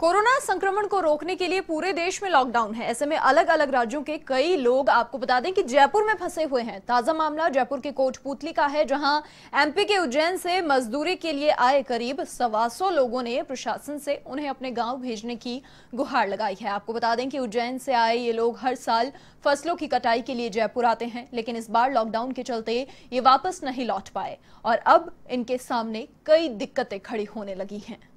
corona संक्रमण को रोकने के लिए पूरे देश में लॉकडाउन है ऐसे में अलग अलग राज्यों के कई लोग आपको बता दें कि जयपुर में फंसे हुए हैं ताजा मामला जयपुर के कोटपुतली का है जहां एमपी के उज्जैन से मजदूरी के लिए आए करीब सवा सौ लोगों ने प्रशासन से उन्हें अपने गांव भेजने की गुहार लगाई है आपको बता दें कि उज्जैन से आए ये लोग हर साल फसलों की कटाई के लिए जयपुर आते हैं लेकिन इस बार लॉकडाउन के चलते ये वापस नहीं लौट पाए और अब इनके सामने कई दिक्कतें खड़ी होने लगी हैं